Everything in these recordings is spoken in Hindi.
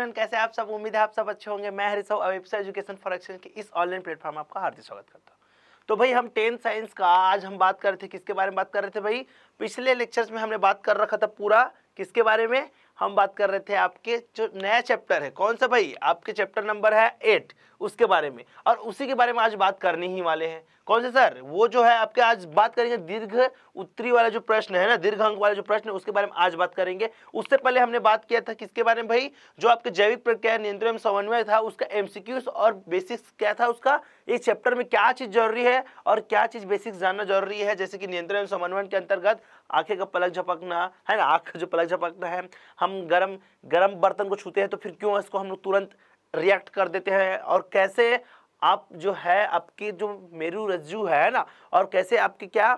एवरीवन कैसे आप सब उम्मीद है आप सब अच्छे होंगे मैं Harishav Avepsa education for action के इस ऑनलाइन प्लेटफॉर्म में आपका हार्दिक स्वागत करता हूँ तो भाई हम टेंथ साइंस का आज हम बात कर रहे थे किसके बारे में बात कर रहे थे भाई पिछले लेक्चर्स में हमने बात कर रखा था पूरा किसके बारे में हम बात कर रहे थे आपके जो नया चैप्टर है कौन सा भाई आपके चैप्टर नंबर है एट उसके बारे में और उसी के बारे में आज बात करने ही वाले हैं कौन से सर वो जो है आपके आज बात करेंगे दीर्घ उत्तरी वाला जो प्रश्न है ना दीर्घ अंक वाला जो प्रश्न है उसके बारे में आज बात करेंगे उससे पहले हमने बात किया था किसके बारे में भाई जो आपके जैविक प्रक्रिया नियंत्रण समन्वय था उसका एमसीक्यूज और बेसिक्स क्या था उसका इस चैप्टर में क्या चीज जरूरी है और क्या चीज बेसिक्स जानना जरूरी है जैसे कि नियंत्रण समन्वय के अंतर्गत आंखें का पलक झपकना है ना आंख जो पलक झपकना है हम गर्म गर्म बर्तन को छूते हैं तो फिर क्यों इसको हम लोग तुरंत रिएक्ट कर देते हैं और कैसे आप जो है आपके जो मेरू रज्जू है ना और कैसे आपकी क्या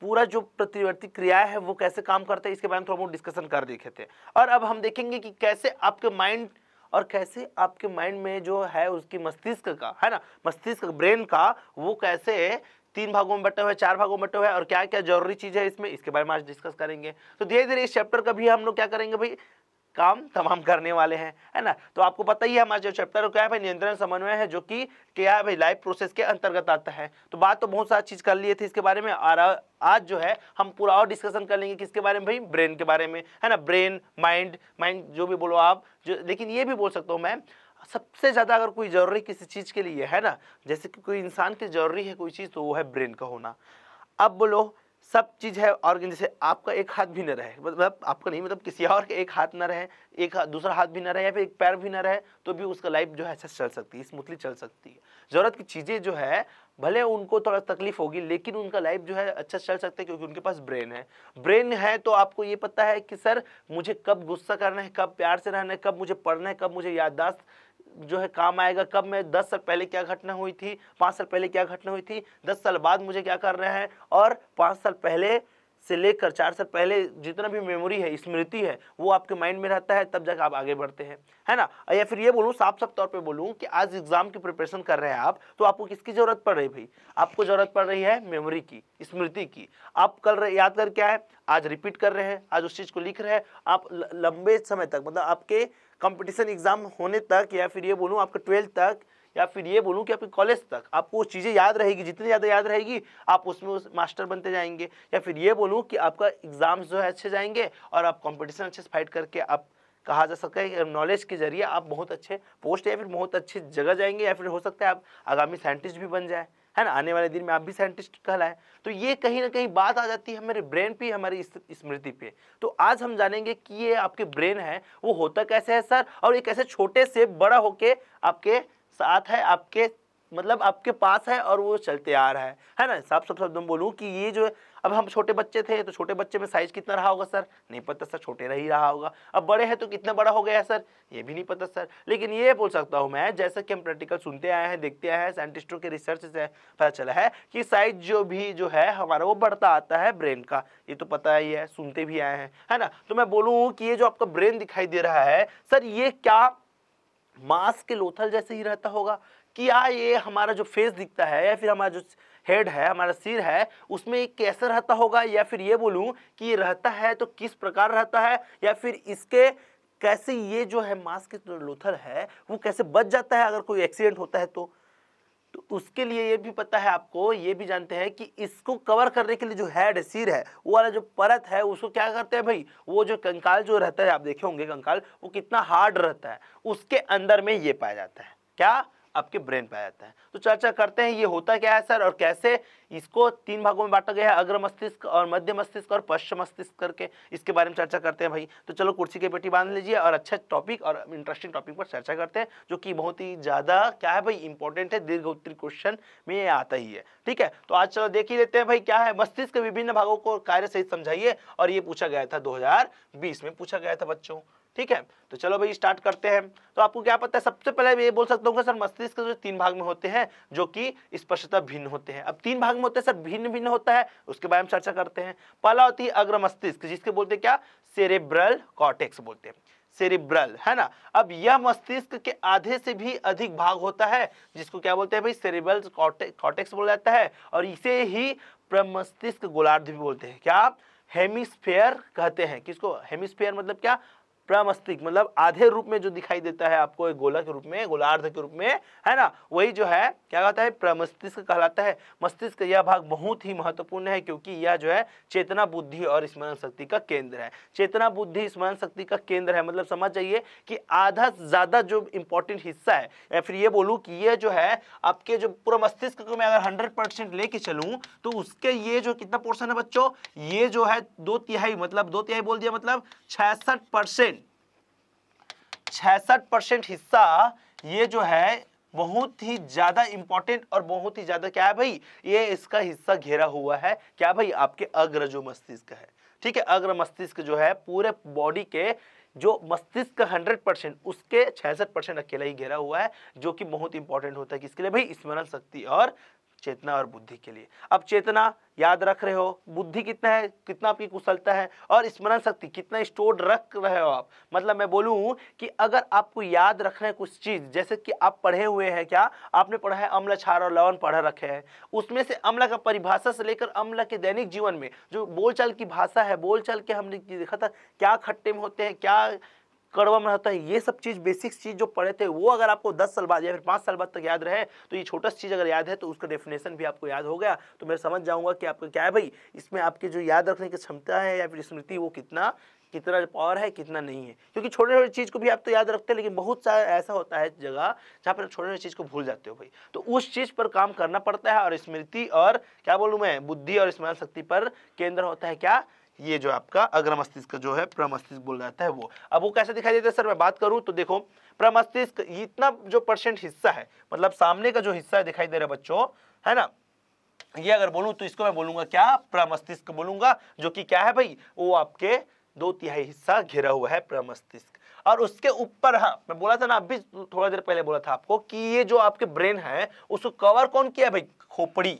पूरा जो प्रतिवर्ती क्रियाएं है वो कैसे काम करते हैं इसके बारे में थोड़ा बहुत डिस्कशन कर देखे थे और अब हम देखेंगे कि कैसे आपके माइंड और कैसे आपके माइंड में जो है उसकी मस्तिष्क का है ना मस्तिष्क ब्रेन का वो कैसे तीन भागों में बटे हुए चार भागों में बटे हुए और क्या क्या जरूरी चीज़ है इसमें इसके बारे में आज डिस्कस करेंगे तो धीरे धीरे इस चैप्टर का भी हम लोग क्या करेंगे भाई काम तमाम करने वाले हैं है ना तो आपको पता ही है हमारा जो चैप्टर क्या है भाई नियंत्रण समन्वय है जो कि क्या है भाई लाइफ प्रोसेस के अंतर्गत आता है तो बात तो बहुत सारी चीज़ कर लिए थे इसके बारे में आज जो है हम पूरा और डिस्कशन कर लेंगे किसके बारे में भाई ब्रेन के बारे में है ना ब्रेन माइंड माइंड जो भी बोलो आप जो लेकिन ये भी बोल सकता हूँ मैं सबसे ज़्यादा अगर कोई ज़रूरी किसी चीज़ के लिए है ना जैसे कि कोई इंसान की ज़रूरी है कोई चीज़ तो वो है ब्रेन का होना अब बोलो सब चीज़ है और जैसे आपका एक हाथ भी ना रहे मतलब आपका नहीं मतलब किसी और के एक हाथ ना रहे एक दूसरा हाथ भी ना रहे या फिर एक पैर भी ना रहे तो भी उसका लाइफ जो है ऐसा चल सकती है स्मूथली चल सकती है ज़रूरत की चीज़ें जो है भले उनको थोड़ा तकलीफ होगी लेकिन उनका लाइफ जो है अच्छा चल सकता है क्योंकि उनके पास ब्रेन है ब्रेन है तो आपको ये पता है कि सर मुझे कब गुस्सा करना है कब प्यार से रहना है कब मुझे पढ़ना है कब मुझे याददाश्त जो है काम आएगा कब मैं दस साल पहले क्या घटना हुई थी पाँच साल पहले क्या घटना हुई थी दस साल बाद मुझे क्या कर रहे हैं और पाँच साल पहले से लेकर चार साल पहले जितना भी मेमोरी है स्मृति है वो आपके माइंड में रहता है तब जाकर आप आगे बढ़ते हैं है ना या फिर ये बोलूँ साफ साफ तौर पर बोलूँ कि आज एग्जाम की प्रिपरेशन कर रहे हैं आप तो आपको किसकी जरूरत पड़ रही भाई आपको जरूरत पड़ रही है मेमोरी की स्मृति की आप कल याद कर क्या है आज रिपीट कर रहे हैं आज उस चीज़ को लिख रहे हैं आप लंबे समय तक मतलब आपके कंपटीशन एग्जाम होने तक या फिर ये बोलूँ आपके ट्वेल्थ तक या फिर ये बोलूँ कि आपके कॉलेज तक आपको वो चीज़ें याद रहेगी जितनी ज़्यादा याद रहेगी आप उसमें उस मास्टर बनते जाएंगे या फिर ये बोलूँ कि आपका एग्ज़ाम्स जो है अच्छे जाएंगे और आप कॉम्पिटिशन अच्छे से फाइट करके आप कहा जा सकता है कि नॉलेज के जरिए आप बहुत अच्छे पोस्ट या फिर बहुत अच्छी जगह जाएंगे या फिर हो सकता है आप आगामी साइंटिस्ट भी बन जाए है ना आने वाले दिन में आप भी साइंटिस्ट कहलाएं तो ये कहीं ना कहीं बात आ जाती है हमारे ब्रेन पे हमारी स्मृति पे तो आज हम जानेंगे कि ये आपके ब्रेन है वो होता कैसे है सर और ये कैसे छोटे से बड़ा होके आपके साथ है आपके मतलब आपके पास है और वो चलते आ रहा है है ना साफ सब शब्द में बोलूँ कि ये जो अब हम छोटे बच्चे थे तो छोटे बच्चे में साइज कितना रहा होगा सर नहीं पता सर छोटे रह ही रहा होगा अब बड़े हैं तो कितना बड़ा हो गया है सर ये भी नहीं पता सर लेकिन ये बोल सकता हूँ मैं जैसा कि हम प्रैक्टिकल सुनते आए हैं देखते आए हैं साइंटिस्टों के रिसर्च से पता चला है कि साइज जो भी जो है हमारा वो बढ़ता आता है ब्रेन का ये तो पता ही है सुनते भी आए हैं है ना तो मैं बोलूँ कि ये जो आपका ब्रेन दिखाई दे रहा है सर ये क्या मास के लोथल जैसे ही रहता होगा कि या ये हमारा जो फेस दिखता है या फिर हमारा जो हेड है हमारा सिर है उसमें कैसा रहता होगा या फिर ये बोलूँ कि ये रहता है तो किस प्रकार रहता है या फिर इसके कैसे ये जो है मास के लोथल है वो कैसे बच जाता है अगर कोई एक्सीडेंट होता है तो तो उसके लिए ये भी पता है आपको ये भी जानते हैं कि इसको कवर करने के लिए जो हेड सिर है वो वाला जो परत है उसको क्या करते हैं भाई वो जो कंकाल जो रहता है आप देखे होंगे कंकाल वो कितना हार्ड रहता है उसके अंदर में ये पाया जाता है क्या आपके ब्रेन पाया जाता है तो चर्चा करते हैं ये होता क्या है सर और कैसे इसको तीन भागों में बांटा गया है अग्र मस्तिष्क और मध्य मस्तिष्क और पश्चिम मस्तिष्क करके इसके बारे में चर्चा करते हैं भाई तो चलो कुर्सी की पेटी बांध लीजिए और अच्छा टॉपिक और इंटरेस्टिंग टॉपिक पर चर्चा करते हैं जो कि बहुत ही ज़्यादा क्या है भाई इंपॉर्टेंट है दीर्घ उत्तरी क्वेश्चन में आता ही है ठीक है तो आज चलो देख ही लेते हैं भाई क्या है मस्तिष्क के विभिन्न भागों को कार्य सहित समझाइए और ये पूछा गया था दो में पूछा गया था बच्चों ठीक है तो चलो भाई स्टार्ट करते हैं तो आपको क्या पता है सबसे पहले ये बोल सकता हूँ सर मस्तिष्क जो तीन भाग में होते हैं जो कि स्पष्टता भिन्न होते हैं अब तीन भाग अंग में होते हैं सर भिन्न भिन्न होता है उसके बारे में चर्चा करते हैं पहला होती है अग्र मस्तिष्क जिसके बोलते क्या सेरेब्रल कॉटेक्स बोलते हैं सेरिब्रल है ना अब यह मस्तिष्क के आधे से भी अधिक भाग होता है जिसको क्या बोलते हैं भाई सेरिब्रल कॉटेक्स बोला जाता है और इसे ही प्रमस्तिष्क गोलार्ध भी बोलते हैं क्या हेमिस्फेयर कहते हैं किसको हेमिस्फेयर मतलब क्या प्रमस्तिक मतलब आधे रूप में जो दिखाई देता है आपको एक गोला के रूप में गोलार्ध के रूप में है ना वही जो है क्या कहता है प्रमस्तिष्क कहलाता है मस्तिष्क यह भाग बहुत ही महत्वपूर्ण है क्योंकि यह जो है चेतना बुद्धि और स्मरण शक्ति का केंद्र है चेतना बुद्धि स्मरण शक्ति का केंद्र है मतलब समझ जाइए कि आधा ज़्यादा जो इंपॉर्टेंट हिस्सा है या फिर ये बोलूँ कि ये जो है आपके जो पूरा मस्तिष्क को मैं अगर हंड्रेड परसेंट लेके चलूँ तो उसके ये जो कितना पोर्सन है बच्चों ये जो है दो तिहाई मतलब दो तिहाई बोल दिया मतलब छियासठ परसेंट छसठ परसेंट हिस्सा ये जो है बहुत ही ज़्यादा इंपॉर्टेंट और बहुत ही ज़्यादा क्या है भाई ये इसका हिस्सा घेरा हुआ है क्या भाई आपके अग्र जो मस्तिष्क है ठीक है अग्र मस्तिष्क जो है पूरे बॉडी के जो मस्तिष्क का हंड्रेड परसेंट उसके छियासठ परसेंट अकेला ही घेरा हुआ है जो कि बहुत इंपॉर्टेंट होता है किसके लिए भाई स्मरण शक्ति और चेतना और बुद्धि के लिए अब चेतना याद रख रहे हो बुद्धि कितना है कितना आपकी कुशलता है और स्मरण शक्ति कितना स्टोर रख रहे हो आप मतलब मैं बोलूं कि अगर आपको याद रखना है कुछ चीज़ जैसे कि आप पढ़े हुए हैं क्या आपने पढ़ा है अम्ल छार और लवण पढ़े रखे हैं उसमें से अम्ल का परिभाषा से लेकर अम्ल के दैनिक जीवन में जो बोलचाल की भाषा है बोलचाल के हमने देखा था क्या खट्टे में होते हैं क्या कड़वा में रहता है ये सब चीज़ बेसिक्स चीज़ जो पढ़े थे वो अगर आपको दस साल बाद या फिर पाँच साल बाद तक याद रहे तो ये छोटा चीज़ अगर याद है तो उसका डेफिनेशन भी आपको याद हो गया तो मैं समझ जाऊंगा कि आपका क्या है भाई इसमें आपके जो याद रखने की क्षमता है या फिर स्मृति वो कितना कितना पावर है कितना नहीं है क्योंकि छोटे छोटे चीज़ को भी आप तो याद रखते हैं लेकिन बहुत सारा ऐसा होता है जगह जहाँ पर छोटे छोटे चीज़ को भूल जाते हो भाई तो उस चीज़ पर काम करना पड़ता है और स्मृति और क्या बोलूँ मैं बुद्धि और स्मरण शक्ति पर केंद्र होता है क्या ये जो आपका अग्र मस्तिष्क जो है प्रमस्तिष्क बोल जाता है वो अब वो कैसे दिखाई देता है सर मैं बात करूं तो देखो प्रमस्तिष्क इतना जो परसेंट हिस्सा है मतलब सामने का जो हिस्सा है दिखाई दे रहा है बच्चों है ना ये अगर बोलूं तो इसको मैं बोलूंगा क्या प्रमस्तिष्क बोलूंगा जो कि क्या है भाई वो आपके दो तिहाई हिस्सा घिरा हुआ है प्रमस्तिष्क और उसके ऊपर हाँ मैं बोला था ना अभी थोड़ा देर पहले बोला था आपको कि ये जो आपके ब्रेन है उसको कवर कौन किया है भाई खोपड़ी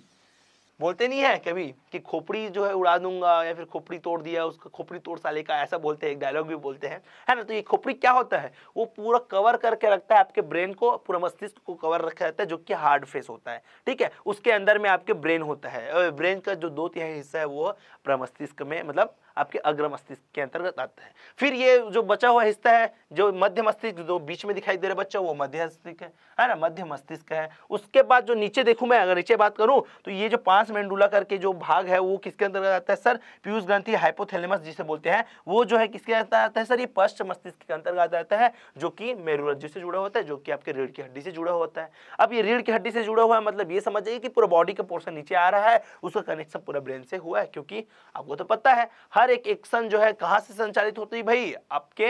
बोलते नहीं है कभी कि खोपड़ी जो है उड़ा दूंगा या फिर खोपड़ी तोड़ दिया उसका खोपड़ी तोड़ साले का ऐसा बोलते हैं एक डायलॉग भी बोलते हैं है ना तो ये खोपड़ी क्या होता है वो पूरा कवर करके रखता है आपके ब्रेन को पूरा मस्तिष्क को कवर रखा रहता है जो कि हार्ड फेस होता है ठीक है उसके अंदर में आपके ब्रेन होता है ब्रेन का जो दो तिहाई हिस्सा है वो प्रमस्तिष्क मस्तिष्क में मतलब आपके अग्र मस्तिष्क के अंतर्गत आता है फिर ये जो बचा हुआ हिस्सा है जो मध्य मस्तिष्क जो बीच में दिखाई दे रहा है बच्चा वो मध्य मस्तिष्क है है ना मध्य मस्तिष्क है उसके बाद जो नीचे देखूँ मैं अगर नीचे बात करूँ तो ये जो पांच मेंडुला करके जो भाग है वो किसके अंतर्गत आता है सर पीयूष ग्रंथि हाइपोथेलेमस जिसे बोलते हैं वो जो है किसके अंतर्गत आता है सर ये पश्च मस्तिष्क के अंतर्गत आता है जो कि मेरुरज्जु से जुड़ा होता है जो कि आपके रीढ़ की हड्डी से जुड़ा होता है अब ये रीढ़ की हड्डी से जुड़ा हुआ है मतलब ये समझ जाइए कि पूरा बॉडी का पोर्सन नीचे आ रहा है उसका कनेक्शन पूरा ब्रेन से हुआ है क्योंकि आपको तो पता है हर हर एक एक्शन जो है कहाँ से संचालित होती है भाई आपके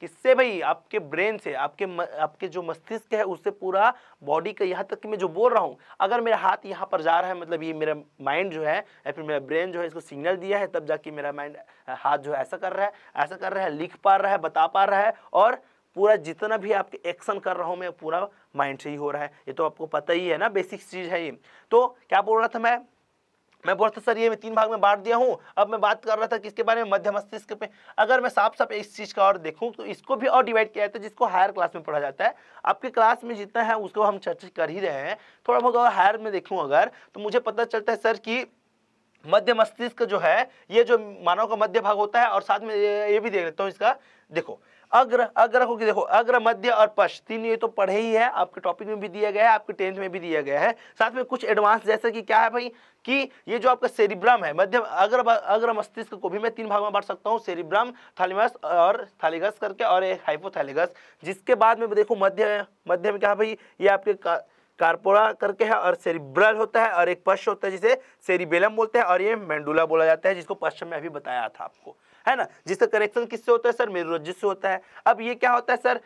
किससे भाई आपके ब्रेन से आपके म, आपके जो मस्तिष्क है उससे पूरा बॉडी का यहाँ तक कि मैं जो बोल रहा हूँ अगर मेरा हाथ यहाँ पर जा रहा है मतलब ये मेरा माइंड जो है या फिर मेरा ब्रेन जो है इसको सिग्नल दिया है तब जाके मेरा माइंड हाथ जो है ऐसा कर रहा है ऐसा कर रहा है लिख पा रहा है बता पा रहा है और पूरा जितना भी आपके एक्शन कर रहा हूँ मैं पूरा माइंड से ही हो रहा है ये तो आपको पता ही है ना बेसिक चीज़ है ये तो क्या बोल रहा था मैं मैं बोलता सर ये मैं तीन भाग में बांट दिया हूँ अब मैं बात कर रहा था किसके बारे में मध्य मस्तिष्क पे अगर मैं साफ साफ इस चीज़ का और देखूँ तो इसको भी और डिवाइड किया जाता है जिसको हायर क्लास में पढ़ा जाता है आपके क्लास में जितना है उसको हम चर्चा कर ही रहे हैं थोड़ा बहुत हायर में देखूँ अगर तो मुझे पता चलता है सर कि मध्य मस्तिष्क जो है ये जो मानव का मध्य भाग होता है और साथ में ये भी देख लेता हूँ इसका देखो अग्र अग्र को देखो अग्र मध्य और पश तीन ये तो पढ़े ही है आपके टॉपिक में भी दिया गया है आपके टेंथ में भी दिया गया है साथ में कुछ एडवांस जैसे कि क्या है भाई कि ये जो आपका सेरिब्रम है मध्यम अग्र अग्र मस्तिष्क को भी मैं तीन भाग में बांट सकता हूँ सेरिब्रम थालिमस और थालीगस करके और एक हाइपोथैलिगस जिसके बाद में देखो मध्य मध्य में क्या भाई ये आपके कार्पोरा करके है और सेरिब्रल होता है और एक पश्च होता है जिसे सेरिबेलम बोलते हैं और ये मेंडुला बोला जाता है जिसको पश्चिम में अभी बताया था आपको है ना जिसका करेक्शन किससे होता है सर मेरुरजिस से होता है अब ये क्या होता है सर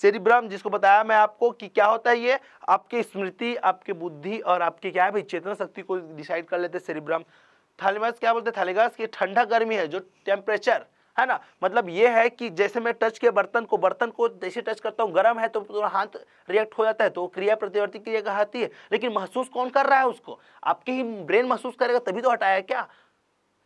सेरिब्रम जिसको बताया मैं आपको कि क्या होता है ये आपकी स्मृति आपकी बुद्धि और आपकी क्या है भाई चेतना शक्ति को डिसाइड कर लेते हैं सेरिब्रम थालीमस क्या बोलते हैं थालेगा की ठंडा गर्मी है जो टेम्परेचर है ना मतलब ये है कि जैसे मैं टच के बर्तन को बर्तन को जैसे टच करता हूँ गर्म है तो थोड़ा हाथ रिएक्ट हो जाता है तो क्रिया प्रतिवर्ती क्रिया कहती है लेकिन महसूस कौन कर रहा है उसको आपके ही ब्रेन महसूस करेगा तभी तो हटाया क्या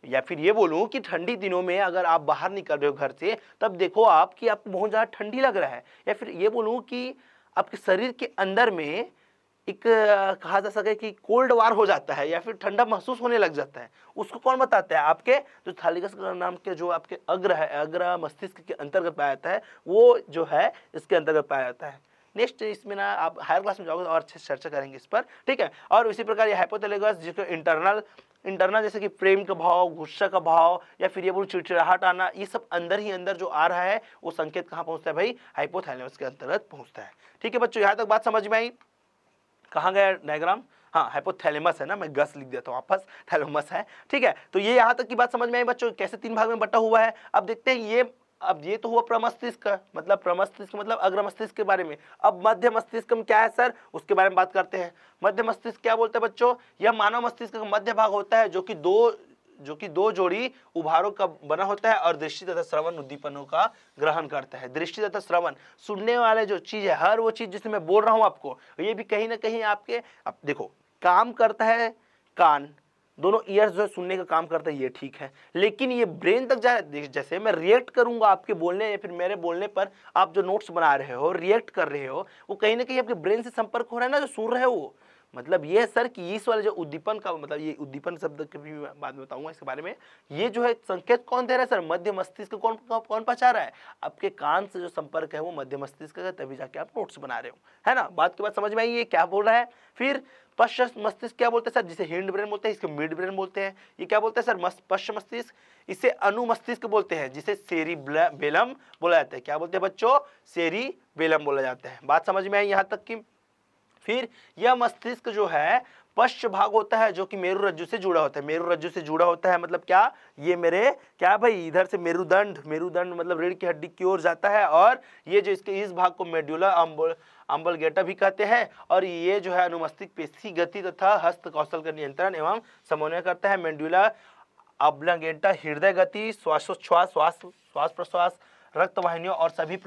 या फिर ये बोलूँ कि ठंडी दिनों में अगर आप बाहर निकल रहे हो घर से तब देखो आप कि आपको बहुत ज़्यादा ठंडी लग रहा है या फिर ये बोलूँ कि आपके शरीर के अंदर में एक कहा जा सके कि कोल्ड वार हो जाता है या फिर ठंडा महसूस होने लग जाता है उसको कौन बताता है आपके जो थालिकस नाम के जो आपके अग्र है अग्र मस्तिष्क के अंतर्गत पाया जाता है वो जो है इसके अंतर्गत पाया जाता है नेक्स्ट इसमें ना आप हायर क्लास में जाओगे तो और अच्छे चर्चा करेंगे इस पर ठीक है और इसी प्रकार ये हाइपोथेलेगस जिसको इंटरनल इंटरनल जैसे कि प्रेम का भाव गुस्सा का भाव या फिर ये बोलो चिड़चिड़ाहट आना ये सब अंदर ही अंदर जो आ रहा है वो संकेत कहाँ पहुँचता है भाई हाइपोथैलेमस के अंतर्गत पहुँचता है ठीक है बच्चों यहाँ तक बात समझ में आई कहाँ गया डायग्राम हाँ हाइपोथैलेमस है ना मैं गस लिख देता हूँ आपस थैलेमस है ठीक है तो ये यहाँ तक की बात समझ में आई बच्चों कैसे तीन भाग में बटा हुआ है अब देखते हैं ये अब ये तो हुआ प्रमस्तिष्क मतलब प्रमस्तिष्क मतलब अग्र मस्तिष्क के बारे में अब मध्य मस्तिष्क में क्या है सर उसके बारे में बात करते हैं मध्य मस्तिष्क क्या बोलते हैं बच्चों यह मानव मस्तिष्क का मध्य भाग होता है जो कि दो जो कि दो जोड़ी उभारों का बना होता है और दृष्टि तथा श्रवण उद्दीपनों का ग्रहण करता है दृष्टि तथा श्रवण सुनने वाले जो चीज है हर वो चीज जिसे मैं बोल रहा हूं आपको ये भी कहीं ना कहीं आपके अब देखो काम करता है कान दोनों ईयर्स जो सुनने का काम करता है ये ठीक है लेकिन ये ब्रेन तक जा जैसे मैं रिएक्ट करूंगा आपके बोलने या फिर मेरे बोलने पर आप जो नोट्स बना रहे हो रिएक्ट कर रहे हो वो कहीं ना कहीं आपके ब्रेन से संपर्क हो रहा है ना जो सुन रहे हो मतलब ये है सर कि इस वाले जो उद्दीपन का मतलब ये उद्दीपन शब्द के भी बाद में बताऊंगा इसके बारे में ये जो है संकेत कौन दे रहा है सर मध्य मस्तिष्क कौन कौन पहचा रहा है आपके कान से जो संपर्क है वो मध्य मस्तिष्क का तभी जाके आप नोट्स बना रहे हो है ना बात के बाद समझ में आई ये क्या बोल रहा है फिर पश्चिम मस्तिष्क क्या बोलते हैं सर जिसे हिंड ब्रेन बोलते हैं इसको मिड ब्रेन बोलते हैं ये क्या बोलते हैं सर पश्चिम मस्तिष्क इसे अनुमस्तिष्क बोलते हैं जिसे सेरी बेलम बोला जाता है क्या बोलते हैं बच्चों सेरी बेलम बोला जाता है बात समझ में आई यहाँ तक की फिर यह मस्तिष्क जो है पश्च भाग होता है जो कि मेरु रज्जु से जुड़ा होता है मेरु रज्जु से जुड़ा होता है मतलब क्या ये मेरे क्या भाई इधर से मेरुदंड मेरुदंड मतलब रीढ़ की हड्डी की ओर जाता है और ये जो इसके इस भाग को मेड्यूला अम्बल अम्बलगेटा भी कहते हैं और ये जो है अनुमस्तिक पेशी गति तथा हस्त कौशल का नियंत्रण एवं समन्वय करता है मेड्यूला अब्लगेटा हृदय गति श्वासोच्छ्वास श्वास श्वास प्रश्वास रक्त और सभी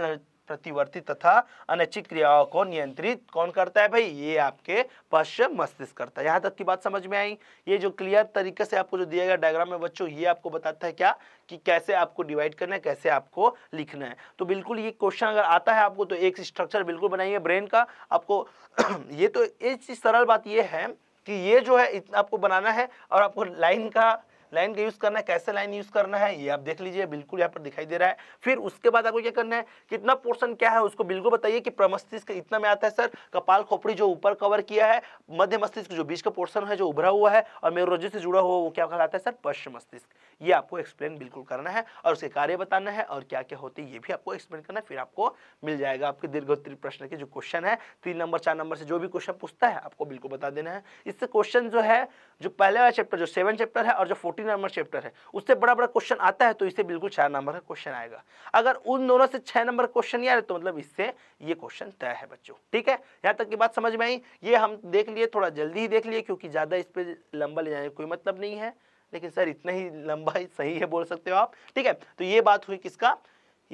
प्रतिवर्ती तथा अनैच्छिक क्रियाओं को नियंत्रित कौन करता है भाई ये आपके पश्चिम मस्तिष्क करता है यहाँ तक की बात समझ में आई ये जो क्लियर तरीके से आपको जो दिया गया डायग्राम है बच्चों ये आपको बताता है क्या कि कैसे आपको डिवाइड करना है कैसे आपको लिखना है तो बिल्कुल ये क्वेश्चन अगर आता है आपको तो एक स्ट्रक्चर बिल्कुल बनाइए ब्रेन का आपको ये तो एक सरल बात ये है कि ये जो है आपको बनाना है और आपको लाइन का लाइन का यूज़ करना है कैसे लाइन यूज़ करना है ये आप देख लीजिए बिल्कुल यहाँ पर दिखाई दे रहा है फिर उसके बाद आपको क्या करना है कितना पोर्सन क्या है उसको बिल्कुल बताइए कि प्रमस्तिष्क इतना में आता है सर कपाल खोपड़ी जो ऊपर कवर किया है मध्य मस्तिष्क जो बीच का पोर्सन है जो उभरा हुआ है और मेरोलॉजी से जुड़ा हुआ वो क्या कहलाता है सर पश्चिम मस्तिष्क ये आपको एक्सप्लेन बिल्कुल करना है और उसके कार्य बताना है और क्या क्या होते हैं ये भी आपको एक्सप्लेन करना है फिर आपको मिल जाएगा आपके दीर्घोत्तरी प्रश्न के जो क्वेश्चन है तीन नंबर चार नंबर से जो भी क्वेश्चन पूछता है आपको बिल्कुल बता देना है इससे क्वेश्चन जो है जो पहले वाला चैप्टर जो सेवन चैप्टर है और जो फोर्टीन नंबर चैप्टर है उससे बड़ा बड़ा क्वेश्चन आता है तो इससे बिल्कुल चार नंबर का क्वेश्चन आएगा अगर उन दोनों से छह नंबर क्वेश्चन यार तो मतलब इससे ये क्वेश्चन तय है बच्चों ठीक है यहाँ तक की बात समझ में आई ये हम देख लिए थोड़ा जल्दी ही देख लिए क्योंकि ज़्यादा इस पर लंबा ले जाने कोई मतलब नहीं है लेकिन सर इतना ही लंबा ही सही है बोल सकते हो आप ठीक है तो ये बात हुई किसका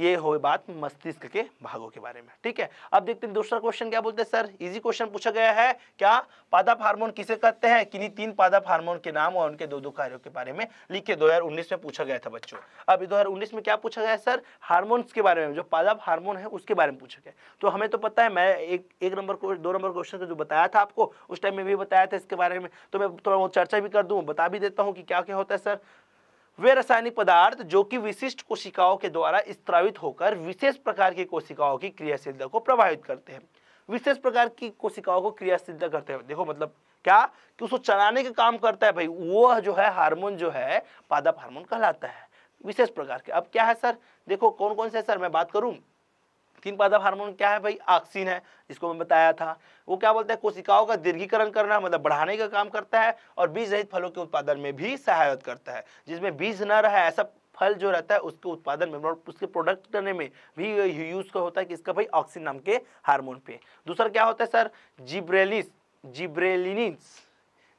ये हो बात मस्तिष्क के भागों के बारे में ठीक है अब देखते हैं दूसरा क्वेश्चन क्या बोलते हैं सर इजी क्वेश्चन पूछा गया है क्या पादप हार्मोन किसे कहते हैं किन्हीं तीन पादप हार्मोन के नाम और उनके दो दो कार्यों के बारे में लिख के दो में पूछा गया था बच्चों अब दो में क्या पूछा गया है सर हार्मोन्स के बारे में जो पादप हार्मोन है उसके बारे में पूछा गया तो हमें तो पता है मैं एक एक नंबर दो नंबर क्वेश्चन का जो बताया था आपको उस टाइम में भी बताया था इसके बारे में तो मैं थोड़ा बहुत चर्चा भी कर दूँ बता भी देता हूँ कि क्या क्या होता है सर वे रासायनिक पदार्थ जो कि विशिष्ट कोशिकाओं के द्वारा स्त्रावित होकर विशेष प्रकार की कोशिकाओं की क्रियाशीलता को प्रभावित करते हैं विशेष प्रकार की कोशिकाओं को क्रियाशीलता करते हैं देखो मतलब क्या कि उसको चलाने का काम करता है भाई वह जो है हार्मोन जो है पादप हार्मोन कहलाता है विशेष प्रकार के अब क्या है सर देखो कौन कौन से सर मैं बात करूँ तीन पादप हार्मोन क्या है भाई ऑक्सीन है जिसको मैं बताया था वो क्या बोलता है कोशिकाओं का दीर्घीकरण करना मतलब बढ़ाने का काम करता है और बीज रहित फलों के उत्पादन में भी सहायता करता है जिसमें बीज न रहा ऐसा फल जो रहता है उसके उत्पादन में मतलब उसके प्रोडक्ट करने में भी यूज का होता है कि इसका भाई ऑक्सीन नाम के हार्मोन पे दूसरा क्या होता है सर जिब्रेलिस जिब्रेलिनिस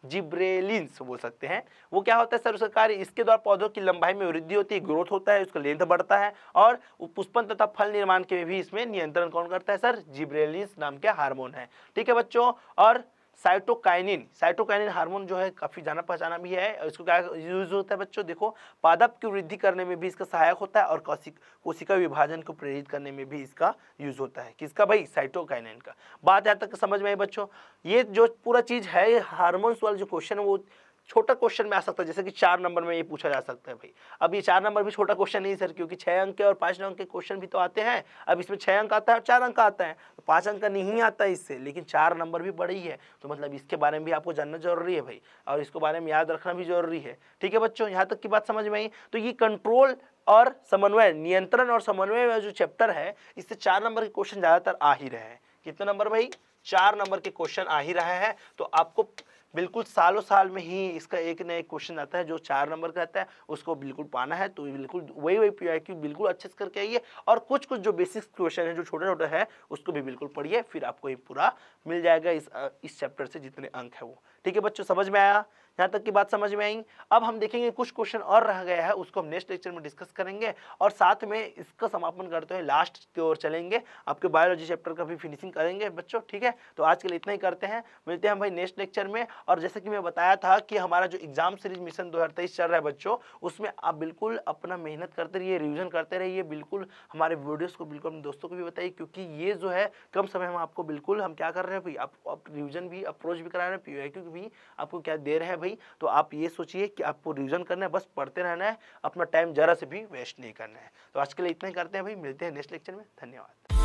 जिब्रेलिन्स बोल सकते हैं वो क्या होता है सर उसका कार्य इसके द्वारा पौधों की लंबाई में वृद्धि होती है ग्रोथ होता है उसका लेंथ बढ़ता है और पुष्पन तथा फल निर्माण के भी इसमें नियंत्रण कौन करता है सर जिब्रेलिन्स नाम के हार्मोन है ठीक है बच्चों और साइटोकाइनिन साइटोकाइनिन हार्मोन जो है काफ़ी जाना पहचाना भी है इसको क्या यूज होता है बच्चों देखो पादप की वृद्धि करने में भी इसका सहायक होता है और कोशिका विभाजन को प्रेरित करने में भी इसका यूज होता है किसका भाई साइटोकाइनिन का बात यहाँ तक समझ में आई बच्चों ये जो पूरा चीज़ है हार्मोन्स वाला जो क्वेश्चन है वो छोटा क्वेश्चन में आ सकता है जैसे कि चार नंबर में ये पूछा जा सकता है भाई अब ये चार नंबर भी छोटा क्वेश्चन नहीं सर क्योंकि छः अंक के और पाँच अंक के क्वेश्चन भी तो आते हैं अब इसमें छः अंक आता है और चार अंक आता है तो पाँच अंक का नहीं आता इससे लेकिन चार नंबर भी बड़ी है तो मतलब इसके बारे में भी आपको जानना जरूरी है भाई और इसको बारे में याद रखना भी जरूरी है ठीक है बच्चों यहाँ तक की बात समझ में आई तो ये कंट्रोल और समन्वय नियंत्रण और समन्वय में जो चैप्टर है इससे चार नंबर के क्वेश्चन ज़्यादातर आ ही रहे हैं कितने नंबर भाई चार नंबर के क्वेश्चन आ ही रहे हैं तो आपको बिल्कुल सालों साल में ही इसका एक नए एक क्वेश्चन आता है जो चार नंबर का आता है उसको बिल्कुल पाना है तो बिल्कुल वही वही पी बिल्कुल अच्छे से करके आइए और कुछ कुछ जो बेसिक्स क्वेश्चन है जो छोटा छोटा है उसको भी बिल्कुल पढ़िए फिर आपको ये पूरा मिल जाएगा इस इस चैप्टर से जितने अंक है वो ठीक है बच्चों समझ में आया यहाँ तक की बात समझ में आई अब हम देखेंगे कुछ क्वेश्चन और रह गया है उसको हम नेक्स्ट लेक्चर में डिस्कस करेंगे और साथ में इसका समापन करते हुए लास्ट की ओर चलेंगे आपके बायोलॉजी चैप्टर का भी फिनिशिंग करेंगे बच्चों ठीक है तो आज के लिए इतना ही करते हैं मिलते हैं भाई नेक्स्ट लेक्चर में और जैसे कि मैं बताया था कि हमारा जो एग्जाम सीरीज मिशन दो चल रहा है बच्चों उसमें आप बिल्कुल अपना मेहनत करते रहिए रिविजन करते रहिए बिल्कुल हमारे वीडियोज को बिल्कुल अपने दोस्तों को भी बताइए क्योंकि ये जो है कम समय हम आपको बिल्कुल हम क्या कर रहे हैं भाई आप, रिविजन भी अप्रोच भी करा रहे हैं पी भी आपको क्या दे रहे हैं भाई तो आप ये सोचिए कि आपको रिविजन करना है बस पढ़ते रहना है अपना टाइम ज़रा से भी वेस्ट नहीं करना है तो आज के लिए इतना ही करते हैं भाई मिलते हैं नेक्स्ट लेक्चर में धन्यवाद